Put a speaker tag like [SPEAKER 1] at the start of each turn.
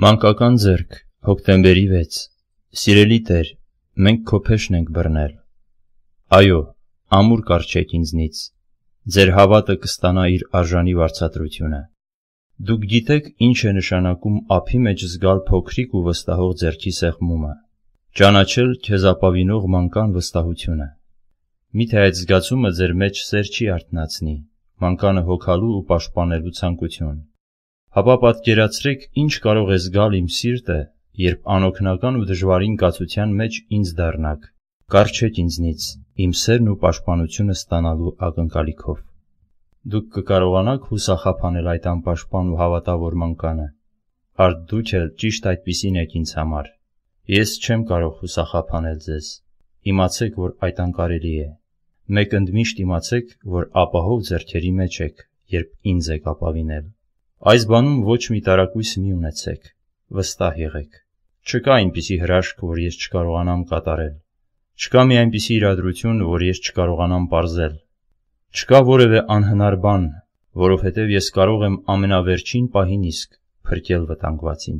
[SPEAKER 1] Մանկական ձեռք, հոկտեմբերի 6, սիրելի տեր, մենք քո փեշն ենք բռնել։ Այո, ամուր կարճեք ինձնից, ձեր հավատը կստանա իր արժանի վարձատրությունը։ Դուք գիտեք ինչ է նշանակում ափի մեջ զգալ փոքրիկ ու վստահող ձեռքի սեղմումը, ճանաչել քեզ ապավինող մանկան վստահությունը։ Միթե այդ զգացումը ձեր մեջ սեր չի արթնացնի, մանկանը հոգալու ու պաշտպանելու ցանկություն Հապա պատկերացրեք ինչ կարող է զգալ իմ սիրտը, երբ անօգնական ու դժվարին կացության մեջ ինձ դառնաք, կառչեք ինձնից, իմ սերն ու պաշտպանությունը ստանալու ակնկալիքով։ Դուք կկարողանաք հուսախափանել այդ անպաշտպան ու հավատավորման կանը։ Արդ դուք էլ ճիշտ այդպիսին եք ինձ համար։ Ես չեմ կարող հուսախափանել ձեզ։ Իմացեք, որ այդ անկարելի է։ Մեկ ընդմիշտ իմացեք, որ ապահով ձեռքերի մեջ եք, երբ ինձ եք ապավինել։ Այս բանում ոչ մի տարակույս մի ունեցեք, վստահ եղեք։ Չկա այնպիսի հրաշք, որ ես չկարողանամ կատարել։ Չկա մի այնպիսի իրադրություն, որ ես չկարողանամ ողրել։ Չկա որևէ անհնար բան, որովհետև ես կարող եմ ամենավերջին պահին իսկ փրկել վտանգվածին։